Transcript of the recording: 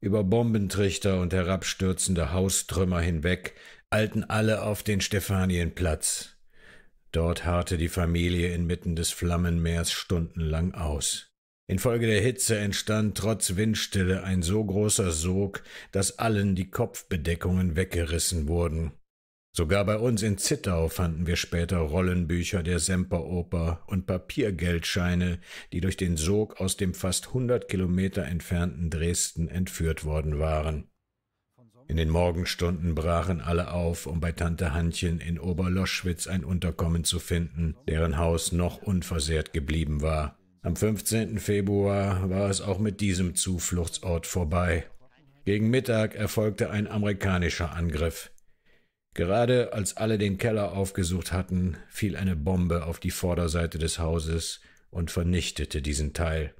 Über Bombentrichter und herabstürzende Haustrümmer hinweg eilten alle auf den Stephanienplatz. Dort harrte die Familie inmitten des Flammenmeers stundenlang aus. Infolge der Hitze entstand trotz Windstille ein so großer Sog, dass allen die Kopfbedeckungen weggerissen wurden. Sogar bei uns in Zittau fanden wir später Rollenbücher der Semperoper und Papiergeldscheine, die durch den Sog aus dem fast 100 Kilometer entfernten Dresden entführt worden waren. In den Morgenstunden brachen alle auf, um bei Tante Hannchen in Oberloschwitz ein Unterkommen zu finden, deren Haus noch unversehrt geblieben war. Am 15. Februar war es auch mit diesem Zufluchtsort vorbei. Gegen Mittag erfolgte ein amerikanischer Angriff. Gerade als alle den Keller aufgesucht hatten, fiel eine Bombe auf die Vorderseite des Hauses und vernichtete diesen Teil.